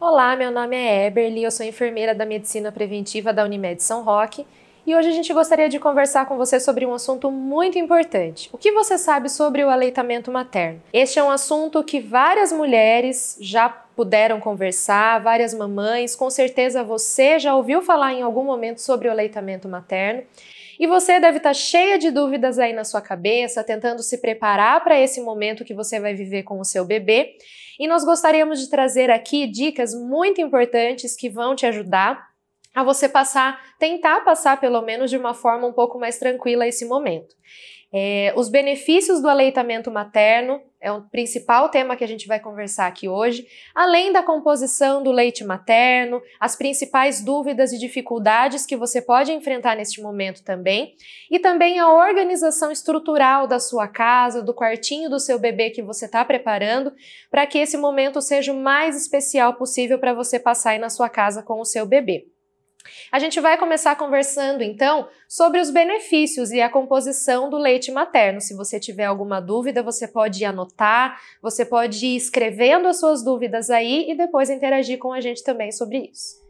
Olá, meu nome é Eberly, eu sou enfermeira da Medicina Preventiva da Unimed São Roque e hoje a gente gostaria de conversar com você sobre um assunto muito importante. O que você sabe sobre o aleitamento materno? Este é um assunto que várias mulheres já puderam conversar, várias mamães, com certeza você já ouviu falar em algum momento sobre o aleitamento materno. E você deve estar tá cheia de dúvidas aí na sua cabeça, tentando se preparar para esse momento que você vai viver com o seu bebê. E nós gostaríamos de trazer aqui dicas muito importantes que vão te ajudar a você passar, tentar passar pelo menos de uma forma um pouco mais tranquila esse momento. É, os benefícios do aleitamento materno é o principal tema que a gente vai conversar aqui hoje, além da composição do leite materno, as principais dúvidas e dificuldades que você pode enfrentar neste momento também, e também a organização estrutural da sua casa, do quartinho do seu bebê que você está preparando, para que esse momento seja o mais especial possível para você passar aí na sua casa com o seu bebê. A gente vai começar conversando então sobre os benefícios e a composição do leite materno. Se você tiver alguma dúvida, você pode anotar, você pode ir escrevendo as suas dúvidas aí e depois interagir com a gente também sobre isso.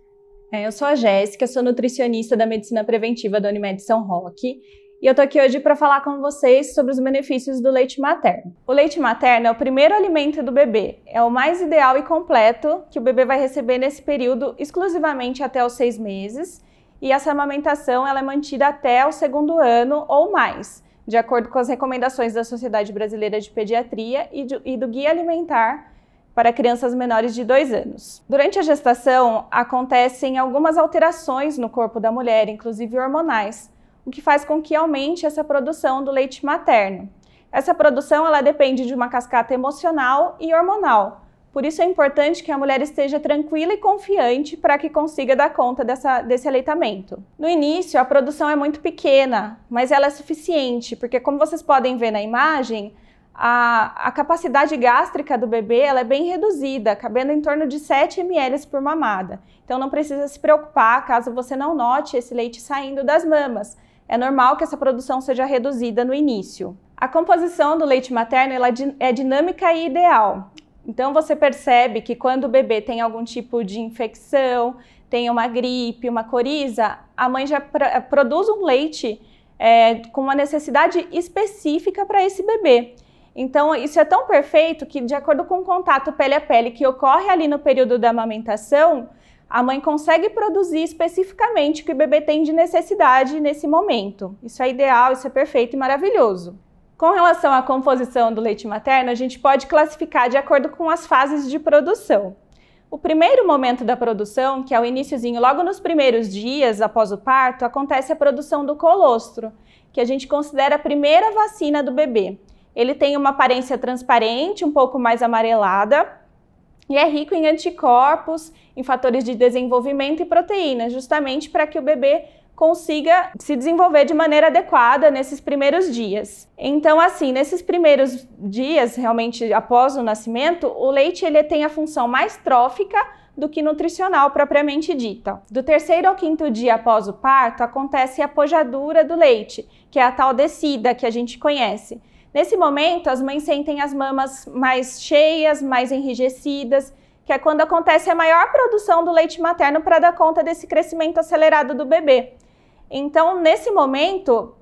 É, eu sou a Jéssica, sou nutricionista da Medicina Preventiva da Unimed São Roque e eu tô aqui hoje para falar com vocês sobre os benefícios do leite materno. O leite materno é o primeiro alimento do bebê, é o mais ideal e completo que o bebê vai receber nesse período exclusivamente até os seis meses, e essa amamentação ela é mantida até o segundo ano ou mais, de acordo com as recomendações da Sociedade Brasileira de Pediatria e do, e do Guia Alimentar para crianças menores de 2 anos. Durante a gestação, acontecem algumas alterações no corpo da mulher, inclusive hormonais, o que faz com que aumente essa produção do leite materno. Essa produção ela depende de uma cascata emocional e hormonal. Por isso é importante que a mulher esteja tranquila e confiante para que consiga dar conta dessa, desse aleitamento. No início, a produção é muito pequena, mas ela é suficiente, porque como vocês podem ver na imagem, a, a capacidade gástrica do bebê ela é bem reduzida, cabendo em torno de 7 ml por mamada. Então não precisa se preocupar caso você não note esse leite saindo das mamas é normal que essa produção seja reduzida no início. A composição do leite materno é, é dinâmica e ideal. Então você percebe que quando o bebê tem algum tipo de infecção, tem uma gripe, uma coriza, a mãe já pr eh, produz um leite é, com uma necessidade específica para esse bebê. Então isso é tão perfeito que de acordo com o contato pele a pele que ocorre ali no período da amamentação, a mãe consegue produzir especificamente o que o bebê tem de necessidade nesse momento. Isso é ideal, isso é perfeito e maravilhoso. Com relação à composição do leite materno, a gente pode classificar de acordo com as fases de produção. O primeiro momento da produção, que é o iníciozinho logo nos primeiros dias após o parto, acontece a produção do colostro, que a gente considera a primeira vacina do bebê. Ele tem uma aparência transparente, um pouco mais amarelada, e é rico em anticorpos, em fatores de desenvolvimento e proteínas, justamente para que o bebê consiga se desenvolver de maneira adequada nesses primeiros dias. Então, assim, nesses primeiros dias, realmente após o nascimento, o leite ele tem a função mais trófica do que nutricional propriamente dita. Do terceiro ao quinto dia após o parto acontece a pojadura do leite, que é a tal descida que a gente conhece. Nesse momento, as mães sentem as mamas mais cheias, mais enrijecidas, que é quando acontece a maior produção do leite materno para dar conta desse crescimento acelerado do bebê. Então, nesse momento,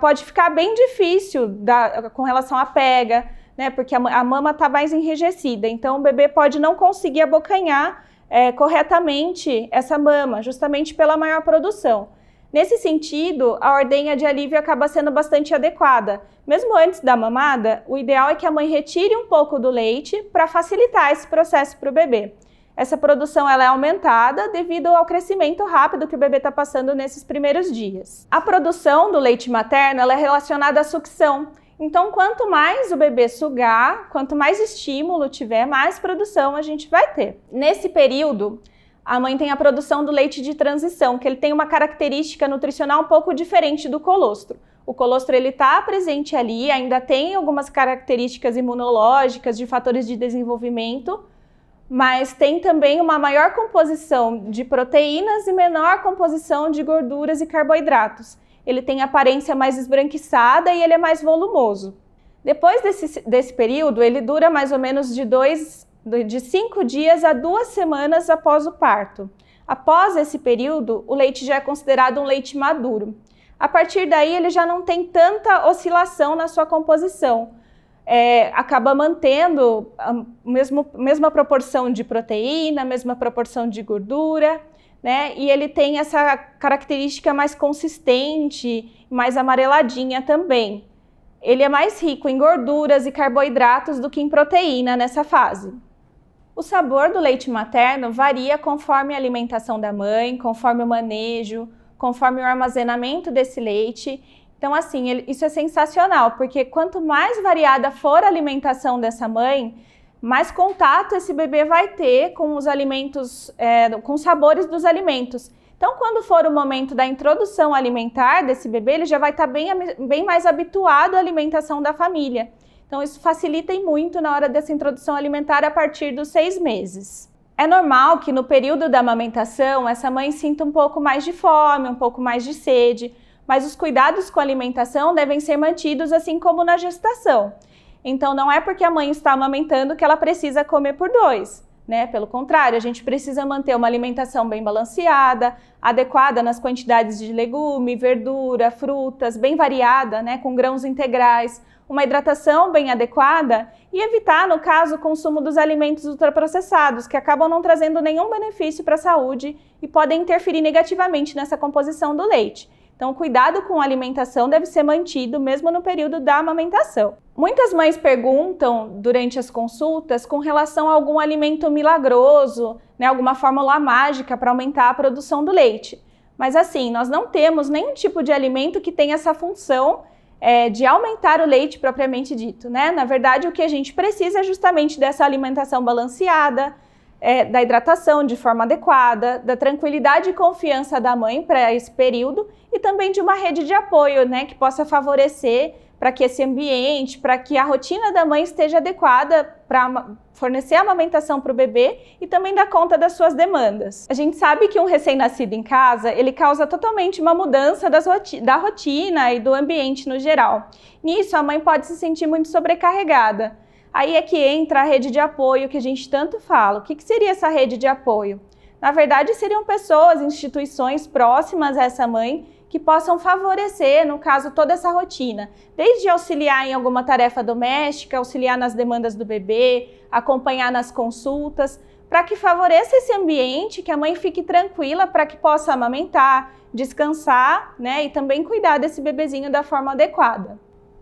pode ficar bem difícil da, com relação à pega, né? Porque a, a mama está mais enrijecida. Então, o bebê pode não conseguir abocanhar é, corretamente essa mama, justamente pela maior produção. Nesse sentido, a ordenha de alívio acaba sendo bastante adequada. Mesmo antes da mamada, o ideal é que a mãe retire um pouco do leite para facilitar esse processo para o bebê. Essa produção ela é aumentada devido ao crescimento rápido que o bebê está passando nesses primeiros dias. A produção do leite materno é relacionada à sucção. Então, quanto mais o bebê sugar, quanto mais estímulo tiver, mais produção a gente vai ter. Nesse período, a mãe tem a produção do leite de transição, que ele tem uma característica nutricional um pouco diferente do colostro. O colostro ele está presente ali, ainda tem algumas características imunológicas de fatores de desenvolvimento, mas tem também uma maior composição de proteínas e menor composição de gorduras e carboidratos. Ele tem aparência mais esbranquiçada e ele é mais volumoso. Depois desse, desse período, ele dura mais ou menos de dois de cinco dias a duas semanas após o parto. Após esse período, o leite já é considerado um leite maduro. A partir daí, ele já não tem tanta oscilação na sua composição. É, acaba mantendo a mesmo, mesma proporção de proteína, mesma proporção de gordura, né? E ele tem essa característica mais consistente, mais amareladinha também. Ele é mais rico em gorduras e carboidratos do que em proteína nessa fase. O sabor do leite materno varia conforme a alimentação da mãe, conforme o manejo, conforme o armazenamento desse leite. Então, assim, isso é sensacional, porque quanto mais variada for a alimentação dessa mãe, mais contato esse bebê vai ter com os alimentos, é, com os sabores dos alimentos. Então, quando for o momento da introdução alimentar desse bebê, ele já vai estar bem, bem mais habituado à alimentação da família. Então, isso facilita muito na hora dessa introdução alimentar a partir dos seis meses. É normal que no período da amamentação essa mãe sinta um pouco mais de fome, um pouco mais de sede, mas os cuidados com a alimentação devem ser mantidos assim como na gestação. Então não é porque a mãe está amamentando que ela precisa comer por dois, né? Pelo contrário, a gente precisa manter uma alimentação bem balanceada, adequada nas quantidades de legume, verdura, frutas, bem variada, né, com grãos integrais, uma hidratação bem adequada e evitar, no caso, o consumo dos alimentos ultraprocessados, que acabam não trazendo nenhum benefício para a saúde e podem interferir negativamente nessa composição do leite. Então, cuidado com a alimentação deve ser mantido mesmo no período da amamentação. Muitas mães perguntam durante as consultas com relação a algum alimento milagroso, né, alguma fórmula mágica para aumentar a produção do leite. Mas assim, nós não temos nenhum tipo de alimento que tenha essa função é, de aumentar o leite propriamente dito, né? Na verdade, o que a gente precisa é justamente dessa alimentação balanceada, é, da hidratação de forma adequada, da tranquilidade e confiança da mãe para esse período e também de uma rede de apoio, né, que possa favorecer para que esse ambiente, para que a rotina da mãe esteja adequada para fornecer amamentação para o bebê e também dar conta das suas demandas. A gente sabe que um recém-nascido em casa, ele causa totalmente uma mudança roti da rotina e do ambiente no geral. Nisso, a mãe pode se sentir muito sobrecarregada. Aí é que entra a rede de apoio que a gente tanto fala. O que, que seria essa rede de apoio? Na verdade, seriam pessoas, instituições próximas a essa mãe que possam favorecer, no caso, toda essa rotina, desde auxiliar em alguma tarefa doméstica, auxiliar nas demandas do bebê, acompanhar nas consultas, para que favoreça esse ambiente, que a mãe fique tranquila para que possa amamentar, descansar, né, e também cuidar desse bebezinho da forma adequada.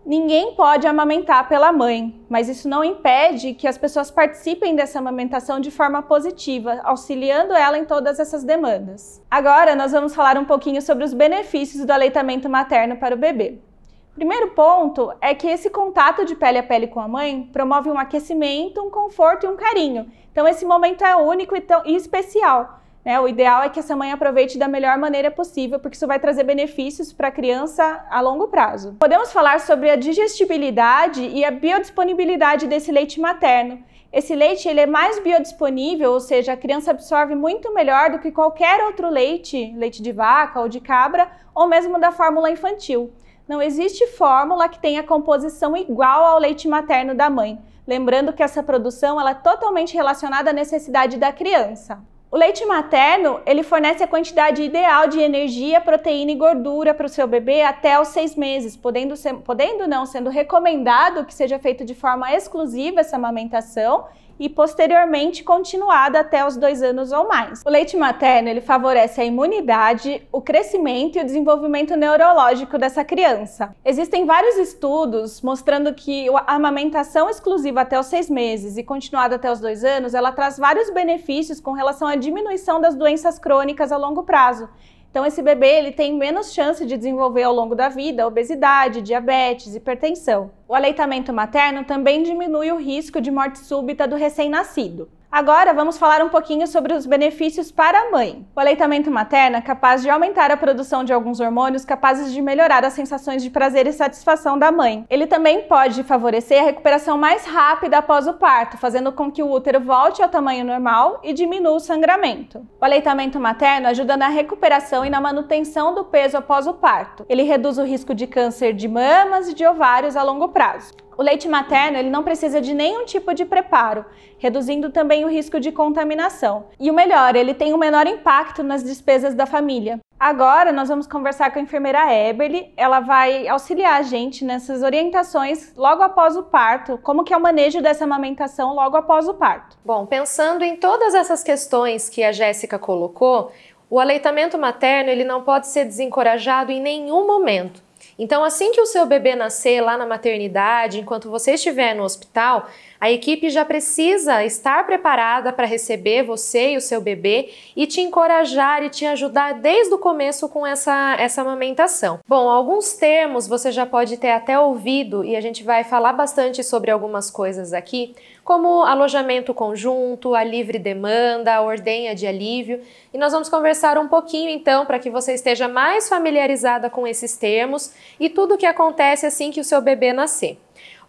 Ninguém pode amamentar pela mãe, mas isso não impede que as pessoas participem dessa amamentação de forma positiva, auxiliando ela em todas essas demandas. Agora nós vamos falar um pouquinho sobre os benefícios do aleitamento materno para o bebê. Primeiro ponto é que esse contato de pele a pele com a mãe promove um aquecimento, um conforto e um carinho. Então esse momento é único e, tão, e especial. Né? O ideal é que essa mãe aproveite da melhor maneira possível, porque isso vai trazer benefícios para a criança a longo prazo. Podemos falar sobre a digestibilidade e a biodisponibilidade desse leite materno. Esse leite ele é mais biodisponível, ou seja, a criança absorve muito melhor do que qualquer outro leite, leite de vaca ou de cabra, ou mesmo da fórmula infantil. Não existe fórmula que tenha composição igual ao leite materno da mãe. Lembrando que essa produção ela é totalmente relacionada à necessidade da criança. O leite materno, ele fornece a quantidade ideal de energia, proteína e gordura para o seu bebê até os seis meses, podendo, ser, podendo não, sendo recomendado que seja feito de forma exclusiva essa amamentação e posteriormente continuada até os dois anos ou mais. O leite materno ele favorece a imunidade, o crescimento e o desenvolvimento neurológico dessa criança. Existem vários estudos mostrando que a amamentação exclusiva até os seis meses e continuada até os dois anos, ela traz vários benefícios com relação à diminuição das doenças crônicas a longo prazo então esse bebê ele tem menos chance de desenvolver ao longo da vida obesidade, diabetes, hipertensão. O aleitamento materno também diminui o risco de morte súbita do recém-nascido. Agora vamos falar um pouquinho sobre os benefícios para a mãe. O aleitamento materno é capaz de aumentar a produção de alguns hormônios capazes de melhorar as sensações de prazer e satisfação da mãe. Ele também pode favorecer a recuperação mais rápida após o parto, fazendo com que o útero volte ao tamanho normal e diminua o sangramento. O aleitamento materno ajuda na recuperação e na manutenção do peso após o parto. Ele reduz o risco de câncer de mamas e de ovários a longo prazo. O leite materno ele não precisa de nenhum tipo de preparo, reduzindo também o risco de contaminação. E o melhor, ele tem um menor impacto nas despesas da família. Agora nós vamos conversar com a enfermeira Eberly, ela vai auxiliar a gente nessas orientações logo após o parto, como que é o manejo dessa amamentação logo após o parto. Bom, pensando em todas essas questões que a Jéssica colocou, o aleitamento materno ele não pode ser desencorajado em nenhum momento. Então, assim que o seu bebê nascer lá na maternidade, enquanto você estiver no hospital, a equipe já precisa estar preparada para receber você e o seu bebê e te encorajar e te ajudar desde o começo com essa, essa amamentação. Bom, alguns termos você já pode ter até ouvido e a gente vai falar bastante sobre algumas coisas aqui, como alojamento conjunto, a livre demanda, a ordenha de alívio. E nós vamos conversar um pouquinho então para que você esteja mais familiarizada com esses termos e tudo o que acontece assim que o seu bebê nascer.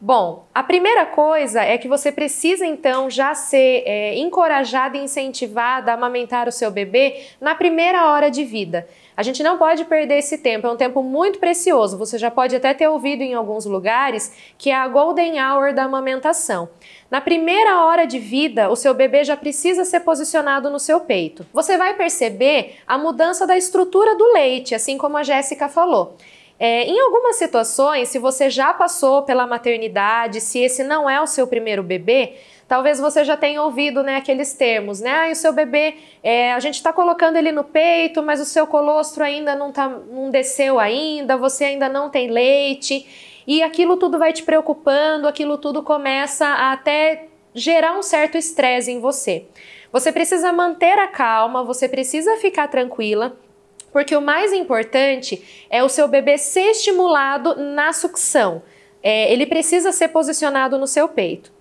Bom, a primeira coisa é que você precisa então já ser é, encorajada e incentivada a amamentar o seu bebê na primeira hora de vida. A gente não pode perder esse tempo, é um tempo muito precioso. Você já pode até ter ouvido em alguns lugares que é a golden hour da amamentação. Na primeira hora de vida, o seu bebê já precisa ser posicionado no seu peito. Você vai perceber a mudança da estrutura do leite, assim como a Jéssica falou. É, em algumas situações, se você já passou pela maternidade, se esse não é o seu primeiro bebê, Talvez você já tenha ouvido né, aqueles termos, né? Ah, o seu bebê, é, a gente está colocando ele no peito, mas o seu colostro ainda não, tá, não desceu ainda, você ainda não tem leite. E aquilo tudo vai te preocupando, aquilo tudo começa a até gerar um certo estresse em você. Você precisa manter a calma, você precisa ficar tranquila, porque o mais importante é o seu bebê ser estimulado na sucção. É, ele precisa ser posicionado no seu peito.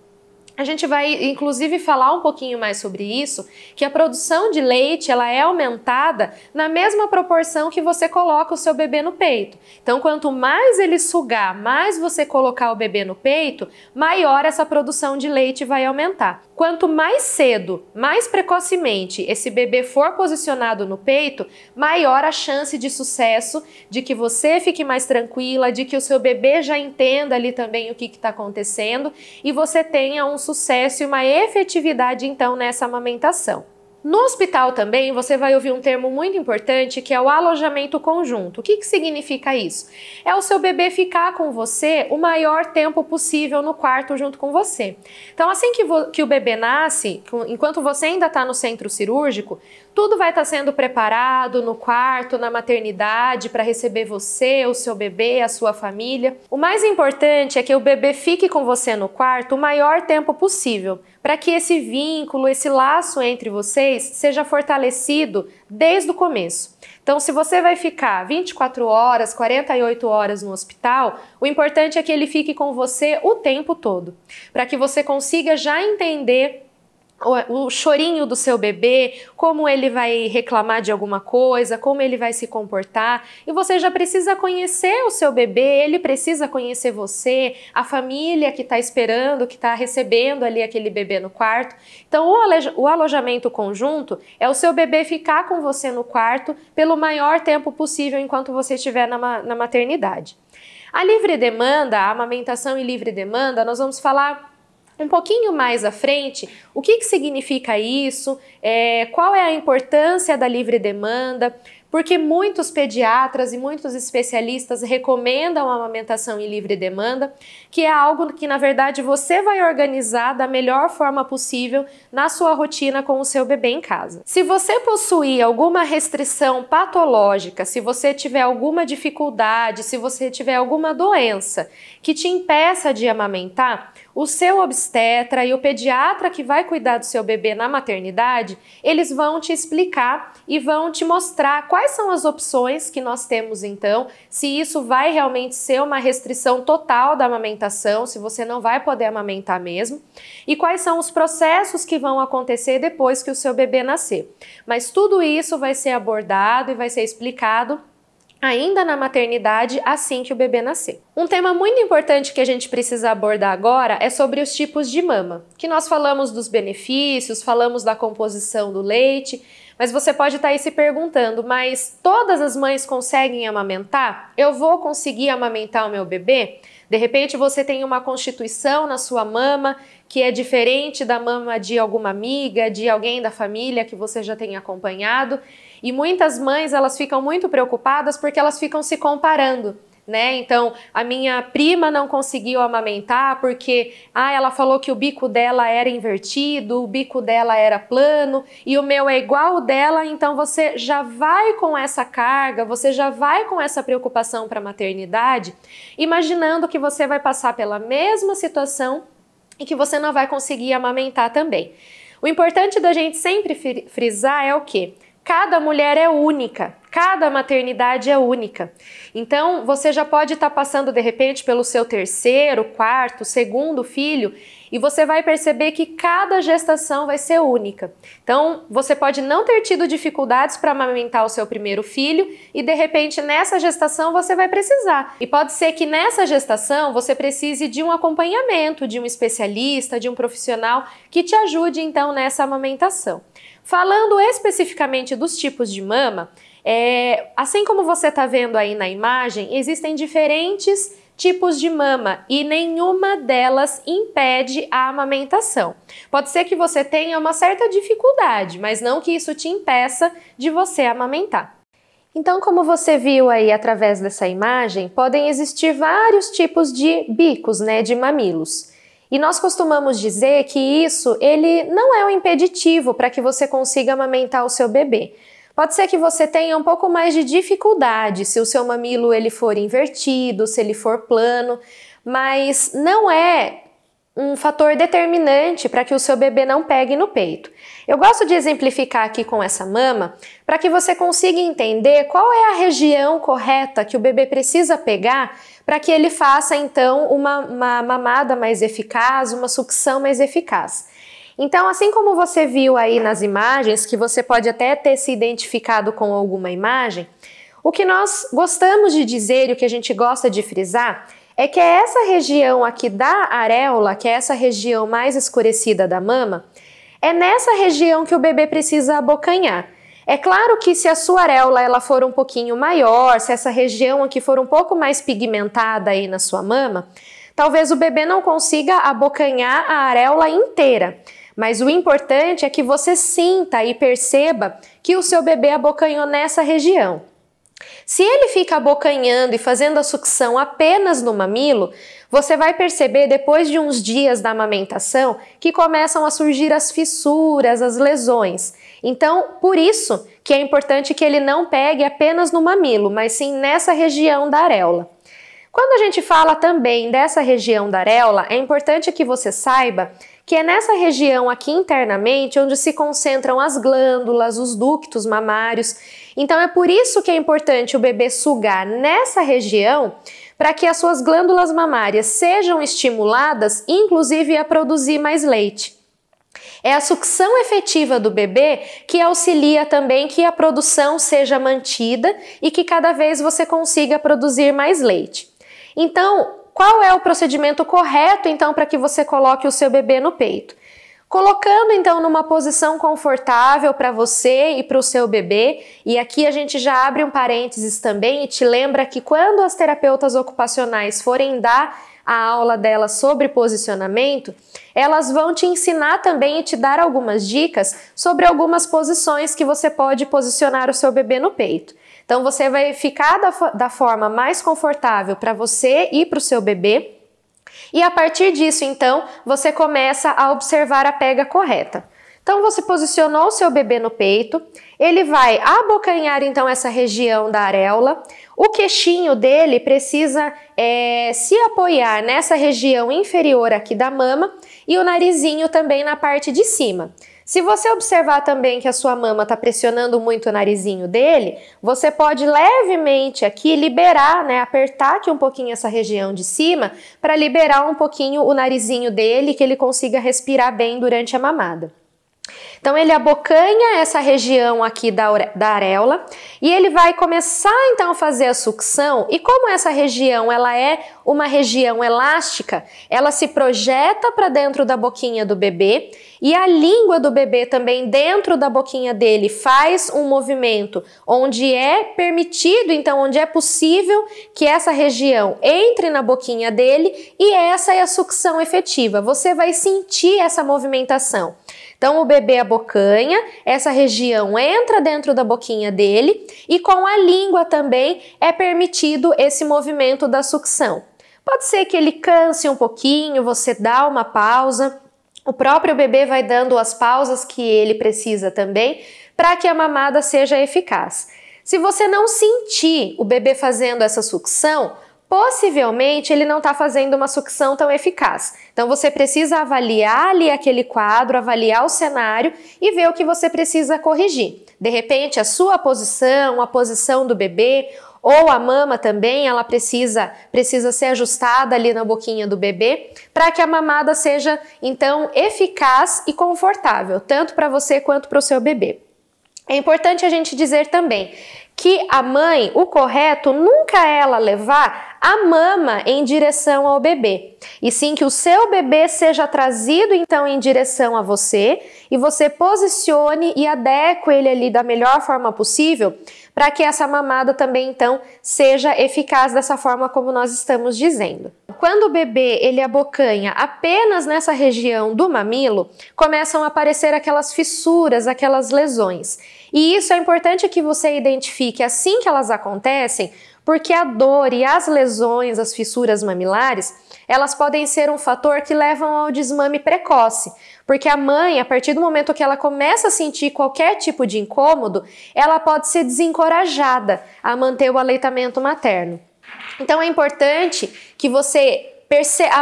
A gente vai, inclusive, falar um pouquinho mais sobre isso, que a produção de leite ela é aumentada na mesma proporção que você coloca o seu bebê no peito. Então, quanto mais ele sugar, mais você colocar o bebê no peito, maior essa produção de leite vai aumentar. Quanto mais cedo, mais precocemente esse bebê for posicionado no peito, maior a chance de sucesso, de que você fique mais tranquila, de que o seu bebê já entenda ali também o que está acontecendo e você tenha um sucesso e uma efetividade então nessa amamentação. No hospital também você vai ouvir um termo muito importante que é o alojamento conjunto. O que, que significa isso? É o seu bebê ficar com você o maior tempo possível no quarto junto com você. Então, assim que, que o bebê nasce, enquanto você ainda está no centro cirúrgico, tudo vai estar sendo preparado no quarto, na maternidade, para receber você, o seu bebê, a sua família. O mais importante é que o bebê fique com você no quarto o maior tempo possível, para que esse vínculo, esse laço entre vocês seja fortalecido desde o começo. Então, se você vai ficar 24 horas, 48 horas no hospital, o importante é que ele fique com você o tempo todo, para que você consiga já entender o chorinho do seu bebê, como ele vai reclamar de alguma coisa, como ele vai se comportar. E você já precisa conhecer o seu bebê, ele precisa conhecer você, a família que está esperando, que está recebendo ali aquele bebê no quarto. Então, o, o alojamento conjunto é o seu bebê ficar com você no quarto pelo maior tempo possível enquanto você estiver na, ma na maternidade. A livre demanda, a amamentação e livre demanda, nós vamos falar um pouquinho mais à frente, o que, que significa isso, é, qual é a importância da livre demanda, porque muitos pediatras e muitos especialistas recomendam a amamentação em livre demanda, que é algo que, na verdade, você vai organizar da melhor forma possível na sua rotina com o seu bebê em casa. Se você possuir alguma restrição patológica, se você tiver alguma dificuldade, se você tiver alguma doença que te impeça de amamentar, o seu obstetra e o pediatra que vai cuidar do seu bebê na maternidade, eles vão te explicar e vão te mostrar quais são as opções que nós temos então, se isso vai realmente ser uma restrição total da amamentação, se você não vai poder amamentar mesmo, e quais são os processos que vão acontecer depois que o seu bebê nascer. Mas tudo isso vai ser abordado e vai ser explicado ainda na maternidade assim que o bebê nascer. Um tema muito importante que a gente precisa abordar agora é sobre os tipos de mama, que nós falamos dos benefícios, falamos da composição do leite, mas você pode estar tá aí se perguntando, mas todas as mães conseguem amamentar? Eu vou conseguir amamentar o meu bebê? De repente você tem uma constituição na sua mama que é diferente da mama de alguma amiga, de alguém da família que você já tem acompanhado. E muitas mães, elas ficam muito preocupadas porque elas ficam se comparando. Né? Então, a minha prima não conseguiu amamentar porque ah, ela falou que o bico dela era invertido, o bico dela era plano e o meu é igual o dela, então você já vai com essa carga, você já vai com essa preocupação para a maternidade, imaginando que você vai passar pela mesma situação e que você não vai conseguir amamentar também. O importante da gente sempre frisar é o que? Cada mulher é única, cada maternidade é única. Então, você já pode estar tá passando de repente pelo seu terceiro, quarto, segundo filho e você vai perceber que cada gestação vai ser única. Então, você pode não ter tido dificuldades para amamentar o seu primeiro filho e de repente nessa gestação você vai precisar. E pode ser que nessa gestação você precise de um acompanhamento, de um especialista, de um profissional que te ajude então nessa amamentação. Falando especificamente dos tipos de mama, é, assim como você está vendo aí na imagem, existem diferentes tipos de mama e nenhuma delas impede a amamentação. Pode ser que você tenha uma certa dificuldade, mas não que isso te impeça de você amamentar. Então, como você viu aí através dessa imagem, podem existir vários tipos de bicos, né, de mamilos. E nós costumamos dizer que isso ele não é um impeditivo para que você consiga amamentar o seu bebê. Pode ser que você tenha um pouco mais de dificuldade se o seu mamilo ele for invertido, se ele for plano, mas não é um fator determinante para que o seu bebê não pegue no peito. Eu gosto de exemplificar aqui com essa mama para que você consiga entender qual é a região correta que o bebê precisa pegar para que ele faça então uma, uma mamada mais eficaz, uma sucção mais eficaz. Então, assim como você viu aí nas imagens, que você pode até ter se identificado com alguma imagem, o que nós gostamos de dizer e o que a gente gosta de frisar é que é essa região aqui da areola, que é essa região mais escurecida da mama, é nessa região que o bebê precisa abocanhar. É claro que se a sua areola ela for um pouquinho maior, se essa região aqui for um pouco mais pigmentada aí na sua mama, talvez o bebê não consiga abocanhar a areola inteira. Mas o importante é que você sinta e perceba que o seu bebê abocanhou nessa região. Se ele fica abocanhando e fazendo a sucção apenas no mamilo, você vai perceber depois de uns dias da amamentação que começam a surgir as fissuras, as lesões. Então, por isso que é importante que ele não pegue apenas no mamilo, mas sim nessa região da areola. Quando a gente fala também dessa região da areola, é importante que você saiba que é nessa região aqui internamente onde se concentram as glândulas, os ductos mamários. Então é por isso que é importante o bebê sugar nessa região para que as suas glândulas mamárias sejam estimuladas, inclusive a produzir mais leite. É a sucção efetiva do bebê que auxilia também que a produção seja mantida e que cada vez você consiga produzir mais leite. Então, qual é o procedimento correto então para que você coloque o seu bebê no peito? colocando então numa posição confortável para você e para o seu bebê. E aqui a gente já abre um parênteses também e te lembra que quando as terapeutas ocupacionais forem dar a aula dela sobre posicionamento, elas vão te ensinar também e te dar algumas dicas sobre algumas posições que você pode posicionar o seu bebê no peito. Então você vai ficar da, da forma mais confortável para você e para o seu bebê. E a partir disso, então, você começa a observar a pega correta. Então você posicionou o seu bebê no peito, ele vai abocanhar então essa região da areola. O queixinho dele precisa é, se apoiar nessa região inferior aqui da mama e o narizinho também na parte de cima. Se você observar também que a sua mama está pressionando muito o narizinho dele, você pode levemente aqui liberar, né, apertar aqui um pouquinho essa região de cima para liberar um pouquinho o narizinho dele, que ele consiga respirar bem durante a mamada. Então ele abocanha essa região aqui da, da areola e ele vai começar então a fazer a sucção. E como essa região ela é uma região elástica, ela se projeta para dentro da boquinha do bebê e a língua do bebê também dentro da boquinha dele faz um movimento onde é permitido, então onde é possível que essa região entre na boquinha dele e essa é a sucção efetiva. Você vai sentir essa movimentação. Então o bebê é abocanha, essa região entra dentro da boquinha dele e com a língua também é permitido esse movimento da sucção. Pode ser que ele canse um pouquinho, você dá uma pausa. O próprio bebê vai dando as pausas que ele precisa também para que a mamada seja eficaz. Se você não sentir o bebê fazendo essa sucção, possivelmente ele não está fazendo uma sucção tão eficaz. Então você precisa avaliar ali aquele quadro, avaliar o cenário e ver o que você precisa corrigir. De repente, a sua posição, a posição do bebê ou a mama também, ela precisa precisa ser ajustada ali na boquinha do bebê para que a mamada seja então eficaz e confortável, tanto para você quanto para o seu bebê. É importante a gente dizer também que a mãe, o correto, nunca ela levar a mama em direção ao bebê, e sim que o seu bebê seja trazido então em direção a você e você posicione e adeque ele ali da melhor forma possível para que essa mamada também então seja eficaz dessa forma como nós estamos dizendo. Quando o bebê ele abocanha apenas nessa região do mamilo, começam a aparecer aquelas fissuras, aquelas lesões. E isso é importante que você identifique assim que elas acontecem, porque a dor e as lesões, as fissuras mamilares, elas podem ser um fator que levam ao desmame precoce, porque a mãe, a partir do momento que ela começa a sentir qualquer tipo de incômodo, ela pode ser desencorajada a manter o aleitamento materno. Então é importante que você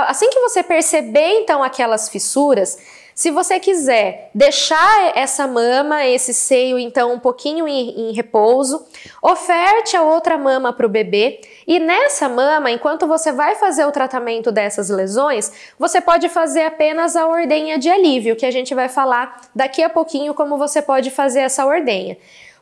assim que você perceber então aquelas fissuras, se você quiser deixar essa mama, esse seio, então, um pouquinho em, em repouso, oferte a outra mama para o bebê e nessa mama, enquanto você vai fazer o tratamento dessas lesões, você pode fazer apenas a ordenha de alívio, que a gente vai falar daqui a pouquinho como você pode fazer essa ordenha.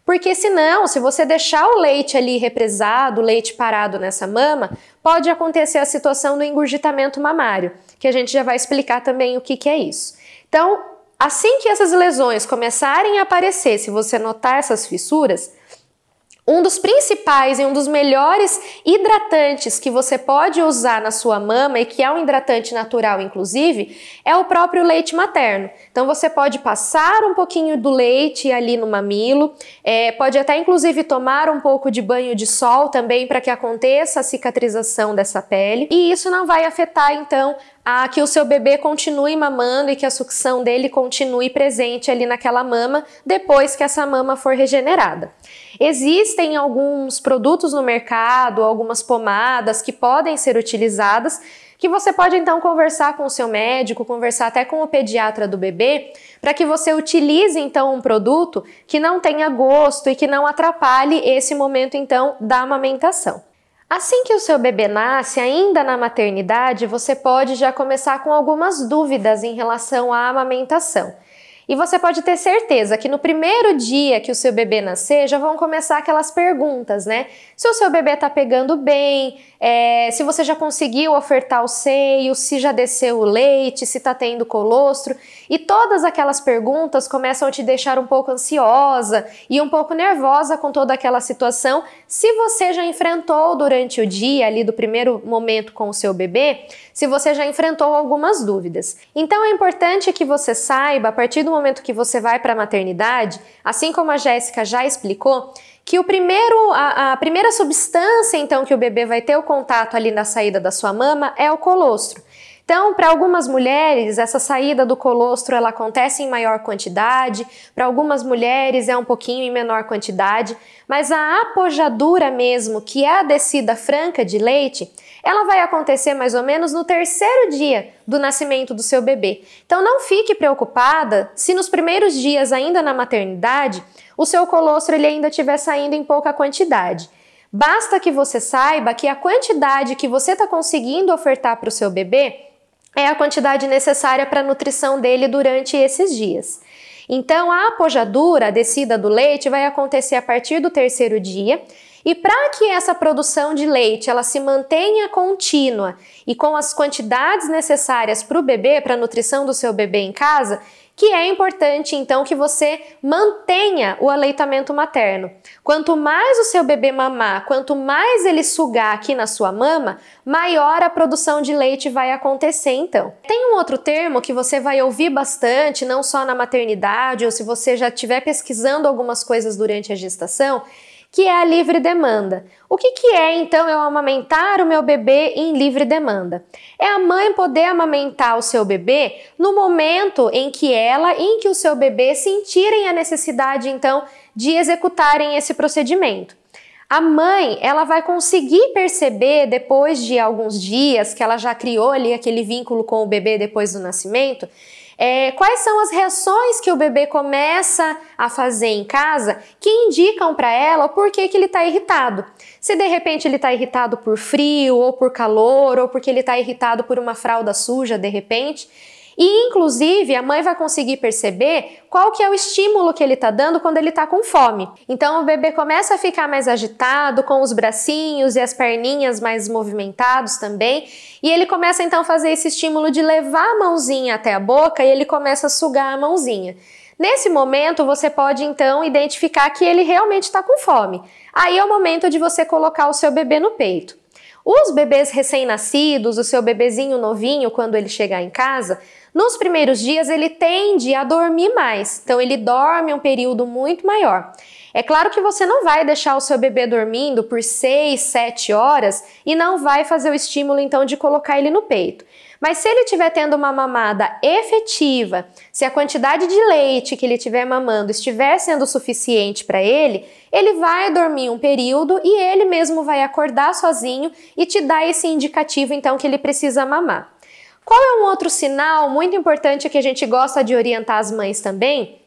Porque senão, se você deixar o leite ali represado, o leite parado nessa mama, pode acontecer a situação do engurgitamento mamário, que a gente já vai explicar também o que, que é isso. Então, assim que essas lesões começarem a aparecer, se você notar essas fissuras, um dos principais e um dos melhores hidratantes que você pode usar na sua mama e que é um hidratante natural, inclusive, é o próprio leite materno. Então você pode passar um pouquinho do leite ali no mamilo, é, pode até inclusive tomar um pouco de banho de sol também para que aconteça a cicatrização dessa pele e isso não vai afetar então a que o seu bebê continue mamando e que a sucção dele continue presente ali naquela mama depois que essa mama for regenerada. Existem alguns produtos no mercado, algumas pomadas que podem ser utilizadas, que você pode então conversar com o seu médico, conversar até com o pediatra do bebê, para que você utilize então um produto que não tenha gosto e que não atrapalhe esse momento então da amamentação. Assim que o seu bebê nasce, ainda na maternidade, você pode já começar com algumas dúvidas em relação à amamentação. E você pode ter certeza que no primeiro dia que o seu bebê nascer, já vão começar aquelas perguntas, né? Se o seu bebê está pegando bem, é, se você já conseguiu ofertar o seio, se já desceu o leite, se está tendo colostro. E todas aquelas perguntas começam a te deixar um pouco ansiosa e um pouco nervosa com toda aquela situação. Se você já enfrentou durante o dia, ali do primeiro momento com o seu bebê, se você já enfrentou algumas dúvidas. Então é importante que você saiba, a partir do momento que você vai para a maternidade, assim como a Jéssica já explicou, que o primeiro, a, a, primeira substância então que o bebê vai ter o contato ali na saída da sua mama é o colostro. Então, para algumas mulheres, essa saída do colostro ela acontece em maior quantidade, para algumas mulheres é um pouquinho em menor quantidade, mas a apojadura mesmo, que é a descida franca de leite, ela vai acontecer mais ou menos no terceiro dia do nascimento do seu bebê. Então, não fique preocupada se nos primeiros dias ainda na maternidade, o seu colostro ele ainda estiver saindo em pouca quantidade. Basta que você saiba que a quantidade que você está conseguindo ofertar para o seu bebê é a quantidade necessária para a nutrição dele durante esses dias. Então, a apojadura, a descida do leite, vai acontecer a partir do terceiro dia. E para que essa produção de leite ela se mantenha contínua e com as quantidades necessárias para o bebê, para a nutrição do seu bebê em casa, que é importante então que você mantenha o aleitamento materno. Quanto mais o seu bebê mamar, quanto mais ele sugar aqui na sua mama, maior a produção de leite vai acontecer então. Tem um outro termo que você vai ouvir bastante, não só na maternidade ou se você já estiver pesquisando algumas coisas durante a gestação, que é a livre demanda. O que, que é então eu amamentar o meu bebê em livre demanda? É a mãe poder amamentar o seu bebê no momento em que ela e em que o seu bebê sentirem a necessidade então de executarem esse procedimento. A mãe, ela vai conseguir perceber depois de alguns dias que ela já criou ali aquele vínculo com o bebê depois do nascimento, é, quais são as reações que o bebê começa a fazer em casa que indicam para ela o porquê que ele está irritado? Se de repente ele está irritado por frio, ou por calor, ou porque ele está irritado por uma fralda suja de repente. E inclusive a mãe vai conseguir perceber qual que é o estímulo que ele está dando quando ele está com fome. Então o bebê começa a ficar mais agitado, com os bracinhos e as perninhas mais movimentados também, e ele começa então a fazer esse estímulo de levar a mãozinha até a boca e ele começa a sugar a mãozinha. Nesse momento, você pode então identificar que ele realmente está com fome. Aí é o momento de você colocar o seu bebê no peito. Os bebês recém-nascidos, o seu bebezinho novinho, quando ele chegar em casa, nos primeiros dias, ele tende a dormir mais, então ele dorme um período muito maior. É claro que você não vai deixar o seu bebê dormindo por 6, 7 horas e não vai fazer o estímulo então de colocar ele no peito. Mas se ele estiver tendo uma mamada efetiva, se a quantidade de leite que ele estiver mamando estiver sendo suficiente para ele, ele vai dormir um período e ele mesmo vai acordar sozinho e te dar esse indicativo então que ele precisa mamar. Qual é um outro sinal muito importante que a gente gosta de orientar as mães também?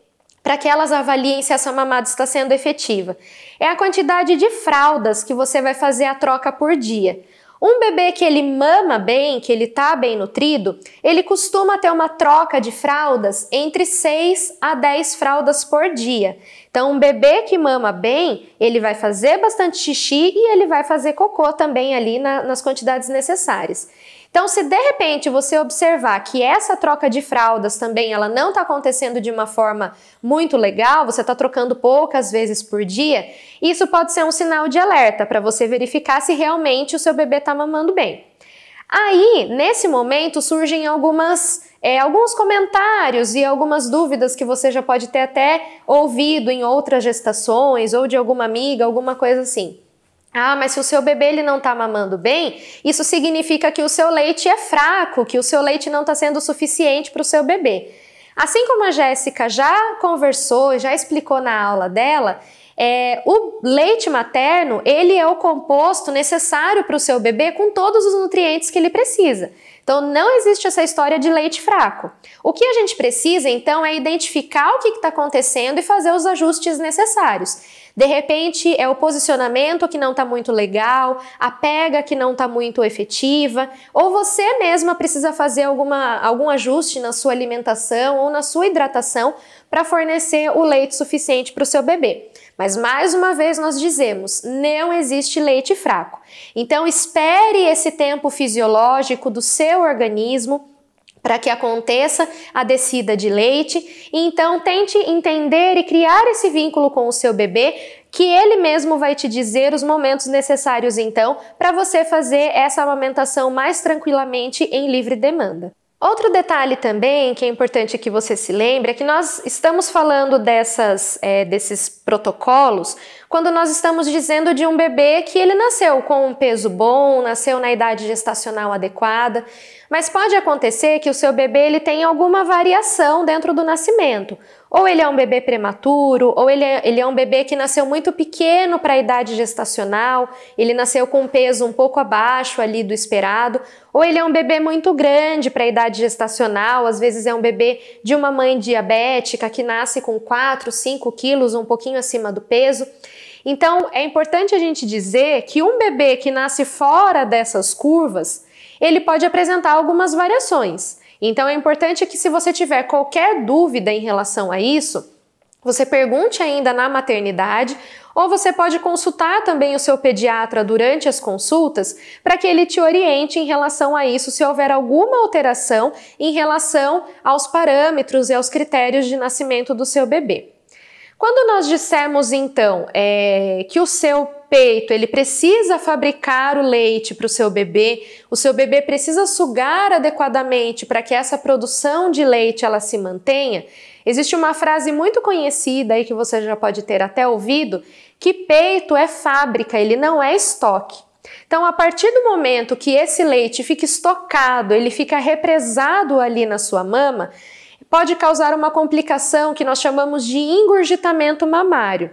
Para que elas avaliem se essa mamada está sendo efetiva. É a quantidade de fraldas que você vai fazer a troca por dia. Um bebê que ele mama bem, que ele está bem nutrido, ele costuma ter uma troca de fraldas entre 6 a 10 fraldas por dia. Então, um bebê que mama bem, ele vai fazer bastante xixi e ele vai fazer cocô também ali na, nas quantidades necessárias. Então, se de repente você observar que essa troca de fraldas também ela não está acontecendo de uma forma muito legal, você está trocando poucas vezes por dia, isso pode ser um sinal de alerta para você verificar se realmente o seu bebê está mamando bem. Aí, nesse momento, surgem algumas, é, alguns comentários e algumas dúvidas que você já pode ter até ouvido em outras gestações ou de alguma amiga, alguma coisa assim. Ah, mas se o seu bebê ele não está mamando bem, isso significa que o seu leite é fraco, que o seu leite não está sendo suficiente para o seu bebê. Assim como a Jéssica já conversou, já explicou na aula dela, é, o leite materno ele é o composto necessário para o seu bebê com todos os nutrientes que ele precisa. Então não existe essa história de leite fraco. O que a gente precisa então é identificar o que está acontecendo e fazer os ajustes necessários. De repente é o posicionamento que não está muito legal, a pega que não está muito efetiva, ou você mesma precisa fazer alguma, algum ajuste na sua alimentação ou na sua hidratação para fornecer o leite suficiente para o seu bebê. Mas mais uma vez nós dizemos, não existe leite fraco. Então espere esse tempo fisiológico do seu organismo para que aconteça a descida de leite. Então, tente entender e criar esse vínculo com o seu bebê, que ele mesmo vai te dizer os momentos necessários, então, para você fazer essa amamentação mais tranquilamente em livre demanda. Outro detalhe também que é importante que você se lembre é que nós estamos falando dessas, é, desses protocolos quando nós estamos dizendo de um bebê que ele nasceu com um peso bom, nasceu na idade gestacional adequada, mas pode acontecer que o seu bebê ele tenha alguma variação dentro do nascimento. Ou ele é um bebê prematuro, ou ele é, ele é um bebê que nasceu muito pequeno para a idade gestacional, ele nasceu com um peso um pouco abaixo ali do esperado, ou ele é um bebê muito grande para a idade gestacional, às vezes é um bebê de uma mãe diabética que nasce com 4, 5 quilos, um pouquinho acima do peso. Então, é importante a gente dizer que um bebê que nasce fora dessas curvas, ele pode apresentar algumas variações. Então, é importante que se você tiver qualquer dúvida em relação a isso, você pergunte ainda na maternidade, ou você pode consultar também o seu pediatra durante as consultas para que ele te oriente em relação a isso se houver alguma alteração em relação aos parâmetros e aos critérios de nascimento do seu bebê. Quando nós dissemos então é, que o seu peito, ele precisa fabricar o leite para o seu bebê, o seu bebê precisa sugar adequadamente para que essa produção de leite ela se mantenha. Existe uma frase muito conhecida aí que você já pode ter até ouvido, que peito é fábrica, ele não é estoque. Então, a partir do momento que esse leite fica estocado, ele fica represado ali na sua mama, pode causar uma complicação que nós chamamos de engurgitamento mamário.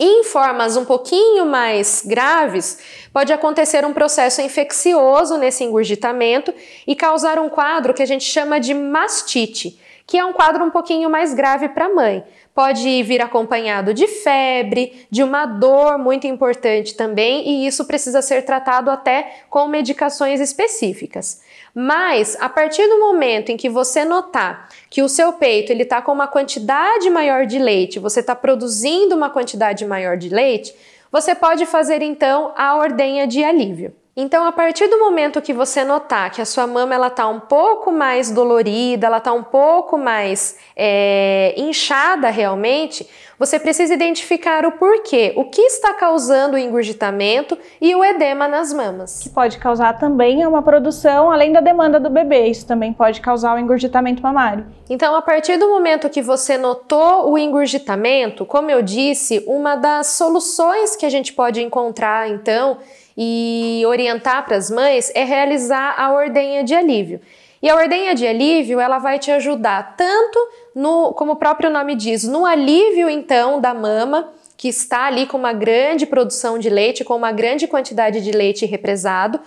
Em formas um pouquinho mais graves, pode acontecer um processo infeccioso nesse engurgitamento e causar um quadro que a gente chama de mastite, que é um quadro um pouquinho mais grave para a mãe. Pode vir acompanhado de febre, de uma dor muito importante também, e isso precisa ser tratado até com medicações específicas. Mas a partir do momento em que você notar que o seu peito ele está com uma quantidade maior de leite, você está produzindo uma quantidade maior de leite, você pode fazer então a ordenha de alívio. Então, a partir do momento que você notar que a sua mama ela tá um pouco mais dolorida, ela tá um pouco mais é, inchada realmente, você precisa identificar o porquê, o que está causando o engurgitamento e o edema nas mamas. Que pode causar também é uma produção além da demanda do bebê, isso também pode causar o engurgitamento mamário. Então, a partir do momento que você notou o engurgitamento, como eu disse, uma das soluções que a gente pode encontrar então e orientar para as mães é realizar a ordenha de alívio. E a ordenha de alívio, ela vai te ajudar tanto no, como o próprio nome diz, no alívio então da mama, que está ali com uma grande produção de leite, com uma grande quantidade de leite represado,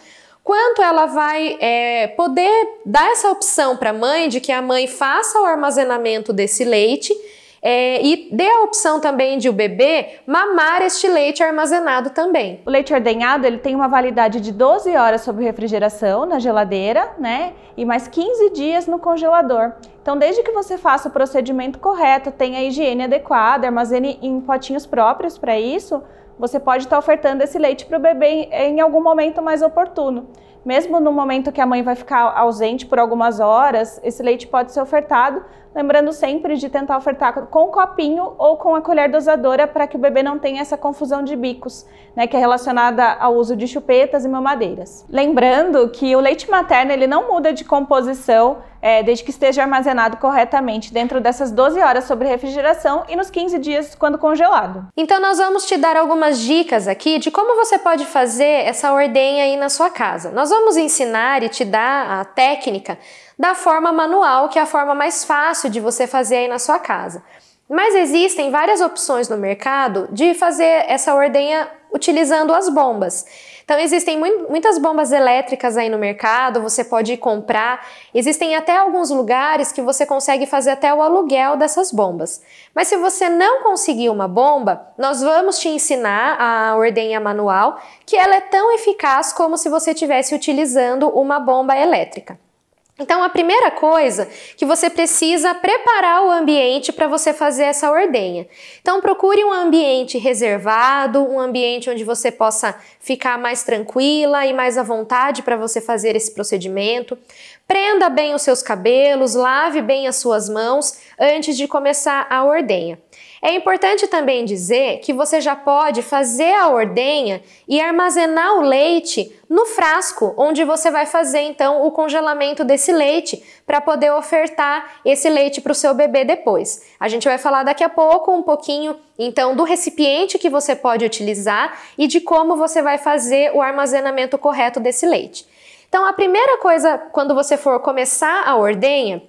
quanto ela vai é, poder dar essa opção para a mãe de que a mãe faça o armazenamento desse leite é, e dê a opção também de o bebê mamar este leite armazenado também. O leite ordenhado ele tem uma validade de 12 horas sob refrigeração na geladeira, né? E mais 15 dias no congelador. Então, desde que você faça o procedimento correto, tenha a higiene adequada, armazene em potinhos próprios para isso, você pode estar tá ofertando esse leite para o bebê em algum momento mais oportuno. Mesmo no momento que a mãe vai ficar ausente por algumas horas, esse leite pode ser ofertado Lembrando sempre de tentar ofertar com o copinho ou com a colher dosadora para que o bebê não tenha essa confusão de bicos, né, que é relacionada ao uso de chupetas e mamadeiras. Lembrando que o leite materno ele não muda de composição é, desde que esteja armazenado corretamente dentro dessas 12 horas sobre refrigeração e nos 15 dias quando congelado. Então nós vamos te dar algumas dicas aqui de como você pode fazer essa ordenha aí na sua casa. Nós vamos ensinar e te dar a técnica da forma manual, que é a forma mais fácil de você fazer aí na sua casa. Mas existem várias opções no mercado de fazer essa ordenha utilizando as bombas. Então existem muitas bombas elétricas aí no mercado, você pode comprar. Existem até alguns lugares que você consegue fazer até o aluguel dessas bombas. Mas se você não conseguir uma bomba, nós vamos te ensinar a ordenha manual, que ela é tão eficaz como se você estivesse utilizando uma bomba elétrica. Então, a primeira coisa que você precisa preparar o ambiente para você fazer essa ordenha. Então, procure um ambiente reservado, um ambiente onde você possa ficar mais tranquila e mais à vontade para você fazer esse procedimento. Prenda bem os seus cabelos, lave bem as suas mãos antes de começar a ordenha. É importante também dizer que você já pode fazer a ordenha e armazenar o leite no frasco, onde você vai fazer então o congelamento desse leite para poder ofertar esse leite para o seu bebê depois. A gente vai falar daqui a pouco um pouquinho então do recipiente que você pode utilizar e de como você vai fazer o armazenamento correto desse leite. Então, a primeira coisa quando você for começar a ordenha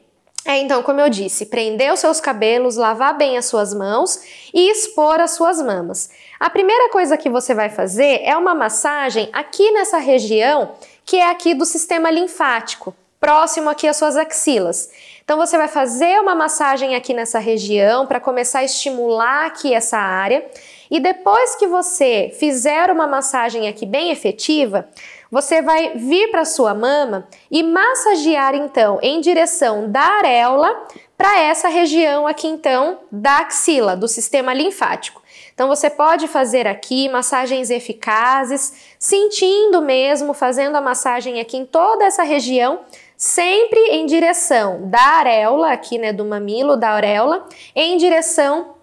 é, então, como eu disse, prender os seus cabelos, lavar bem as suas mãos e expor as suas mamas. A primeira coisa que você vai fazer é uma massagem aqui nessa região, que é aqui do sistema linfático, próximo aqui às suas axilas. Então você vai fazer uma massagem aqui nessa região para começar a estimular aqui essa área. E depois que você fizer uma massagem aqui bem efetiva, você vai vir para sua mama e massagear então em direção da areola para essa região aqui então da axila, do sistema linfático. Então você pode fazer aqui massagens eficazes, sentindo mesmo, fazendo a massagem aqui em toda essa região, sempre em direção da areola, aqui né, do mamilo, da auréola, em direção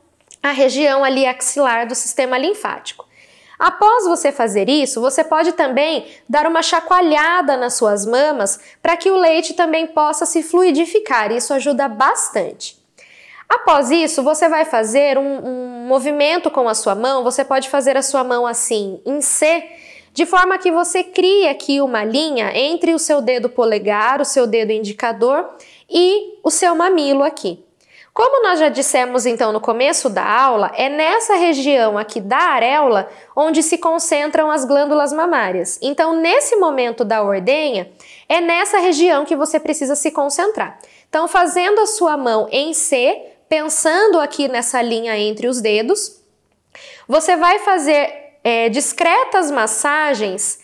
à região ali axilar do sistema linfático. Após você fazer isso, você pode também dar uma chacoalhada nas suas mamas para que o leite também possa se fluidificar. Isso ajuda bastante. Após isso, você vai fazer um, um, movimento com a sua mão. Você pode fazer a sua mão assim, em C, de forma que você crie aqui uma linha entre o seu dedo polegar, o seu dedo indicador e o seu mamilo aqui. Como nós já dissemos então no começo da aula, é nessa região aqui da areola onde se concentram as glândulas mamárias. Então, nesse momento da ordenha, é nessa região que você precisa se concentrar. Então, fazendo a sua mão em C, pensando aqui nessa linha entre os dedos, você vai fazer é, discretas massagens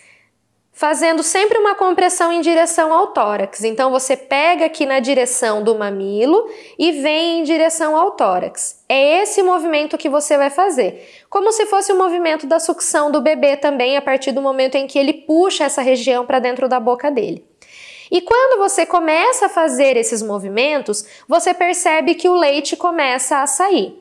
fazendo sempre uma compressão em direção ao tórax. Então você pega aqui na direção do mamilo e vem em direção ao tórax. É esse movimento que você vai fazer. Como se fosse o movimento da sucção do bebê também, a partir do momento em que ele puxa essa região para dentro da boca dele. E quando você começa a fazer esses movimentos, você percebe que o leite começa a sair.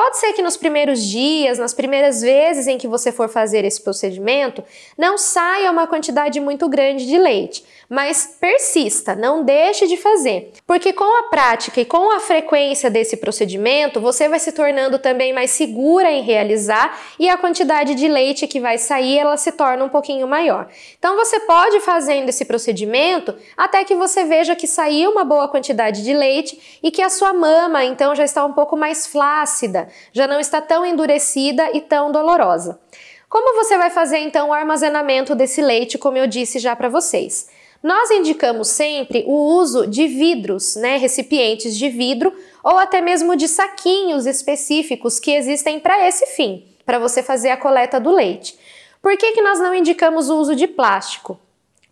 Pode ser que nos primeiros dias, nas primeiras vezes em que você for fazer esse procedimento, não saia uma quantidade muito grande de leite, mas persista, não deixe de fazer, porque com a prática e com a frequência desse procedimento, você vai se tornando também mais segura em realizar e a quantidade de leite que vai sair, ela se torna um pouquinho maior. Então você pode fazendo esse procedimento até que você veja que saiu uma boa quantidade de leite e que a sua mama então já está um pouco mais flácida já não está tão endurecida e tão dolorosa. Como você vai fazer então o armazenamento desse leite, como eu disse já para vocês? Nós indicamos sempre o uso de vidros, né, recipientes de vidro ou até mesmo de saquinhos específicos que existem para esse fim, para você fazer a coleta do leite. Por que, que nós não indicamos o uso de plástico?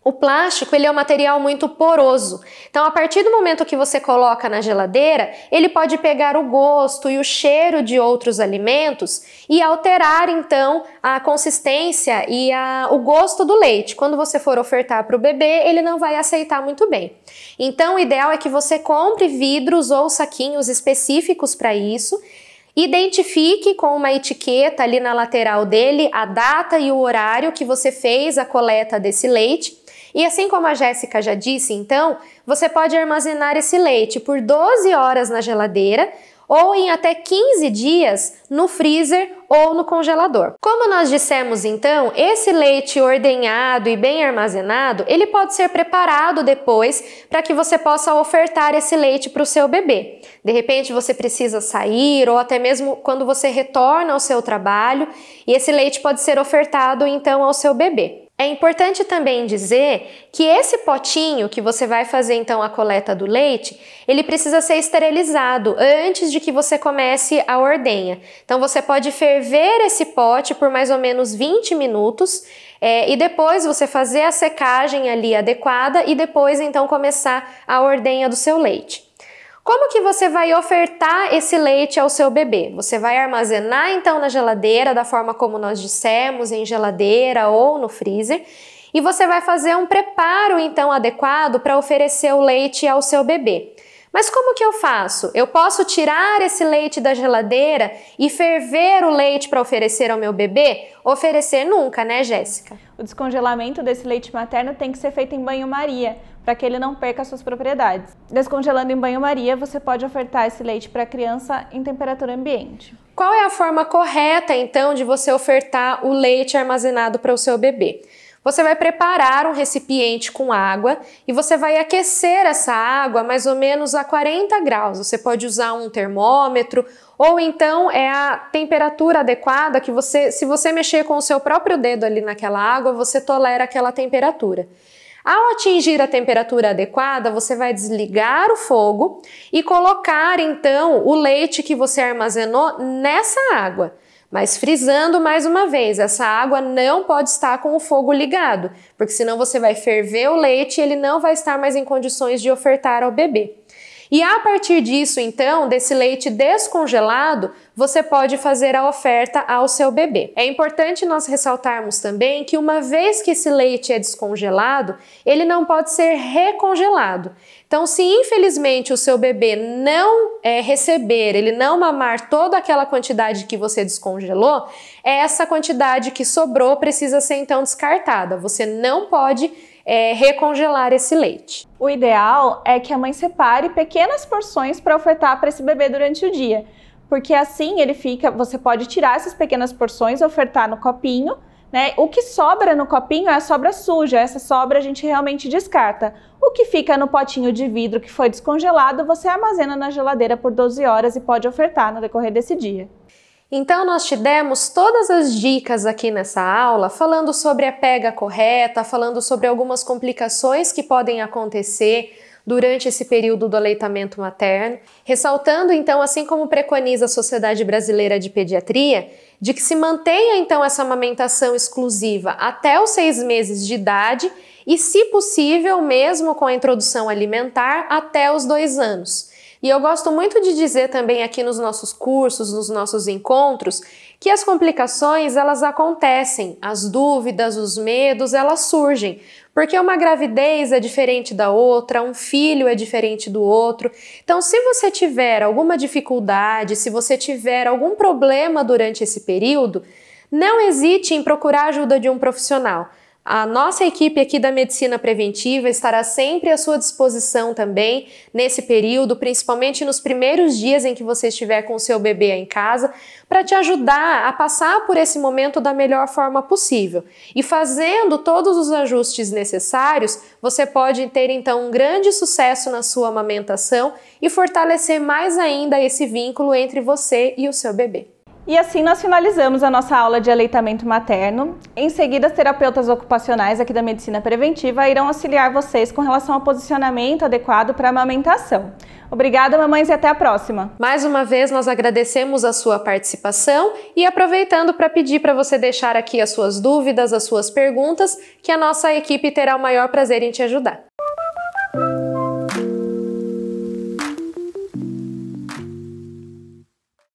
O plástico ele é um material muito poroso. Então, a partir do momento que você coloca na geladeira, ele pode pegar o gosto e o cheiro de outros alimentos e alterar então a consistência e a, o gosto do leite. Quando você for ofertar para o bebê, ele não vai aceitar muito bem. Então, o ideal é que você compre vidros ou saquinhos específicos para isso. Identifique com uma etiqueta ali na lateral dele a data e o horário que você fez a coleta desse leite e assim como a Jéssica já disse, então, você pode armazenar esse leite por 12 horas na geladeira ou em até 15 dias no freezer ou no congelador. Como nós dissemos então, esse leite ordenhado e bem armazenado, ele pode ser preparado depois para que você possa ofertar esse leite para o seu bebê. De repente você precisa sair ou até mesmo quando você retorna ao seu trabalho, e esse leite pode ser ofertado então ao seu bebê. É importante também dizer que esse potinho que você vai fazer então a coleta do leite, ele precisa ser esterilizado antes de que você comece a ordenha. Então você pode ferver esse pote por mais ou menos 20 minutos é, e depois você fazer a secagem ali adequada e depois então começar a ordenha do seu leite. Como que você vai ofertar esse leite ao seu bebê? Você vai armazenar então na geladeira, da forma como nós dissemos, em geladeira ou no freezer, e você vai fazer um preparo então adequado para oferecer o leite ao seu bebê. Mas como que eu faço? Eu posso tirar esse leite da geladeira e ferver o leite para oferecer ao meu bebê? Oferecer nunca, né, Jéssica? O descongelamento desse leite materno tem que ser feito em banho-maria, para que ele não perca suas propriedades. Descongelando em banho-maria, você pode ofertar esse leite para a criança em temperatura ambiente. Qual é a forma correta, então, de você ofertar o leite armazenado para o seu bebê? Você vai preparar um recipiente com água e você vai aquecer essa água mais ou menos a 40 graus. Você pode usar um termômetro ou então é a temperatura adequada que você, se você mexer com o seu próprio dedo ali naquela água, você tolera aquela temperatura. Ao atingir a temperatura adequada, você vai desligar o fogo e colocar então o leite que você armazenou nessa água. Mas frisando mais uma vez, essa água não pode estar com o fogo ligado, porque senão você vai ferver o leite e ele não vai estar mais em condições de ofertar ao bebê. E a partir disso, então, desse leite descongelado, você pode fazer a oferta ao seu bebê. É importante nós ressaltarmos também que uma vez que esse leite é descongelado, ele não pode ser recongelado. Então, se infelizmente o seu bebê não é, receber, ele não mamar toda aquela quantidade que você descongelou, é essa quantidade que sobrou precisa ser então descartada. Você não pode é, recongelar esse leite. O ideal é que a mãe separe pequenas porções para ofertar para esse bebê durante o dia, porque assim ele fica. Você pode tirar essas pequenas porções, ofertar no copinho. Né? O que sobra no copinho é a sobra suja, essa sobra a gente realmente descarta. O que fica no potinho de vidro que foi descongelado, você armazena na geladeira por 12 horas e pode ofertar no decorrer desse dia. Então, nós te demos todas as dicas aqui nessa aula, falando sobre a pega correta, falando sobre algumas complicações que podem acontecer durante esse período do aleitamento materno, ressaltando, então, assim como preconiza a Sociedade Brasileira de Pediatria, de que se mantenha, então, essa amamentação exclusiva até os seis meses de idade e, se possível, mesmo com a introdução alimentar, até os dois anos. E eu gosto muito de dizer também aqui nos nossos cursos, nos nossos encontros, que as complicações elas acontecem, as dúvidas, os medos, elas surgem, porque uma gravidez é diferente da outra, um filho é diferente do outro. Então, se você tiver alguma dificuldade, se você tiver algum problema durante esse período, não hesite em procurar ajuda de um profissional. A nossa equipe aqui da Medicina Preventiva estará sempre à sua disposição também nesse período, principalmente nos primeiros dias em que você estiver com o seu bebê em casa, para te ajudar a passar por esse momento da melhor forma possível. E fazendo todos os ajustes necessários, você pode ter então um grande sucesso na sua amamentação e fortalecer mais ainda esse vínculo entre você e o seu bebê. E assim nós finalizamos a nossa aula de aleitamento materno. Em seguida, as terapeutas ocupacionais aqui da medicina preventiva irão auxiliar vocês com relação ao posicionamento adequado para a amamentação. Obrigada, mamães, e até a próxima. Mais uma vez, nós agradecemos a sua participação e aproveitando para pedir para você deixar aqui as suas dúvidas, as suas perguntas, que a nossa equipe terá o maior prazer em te ajudar.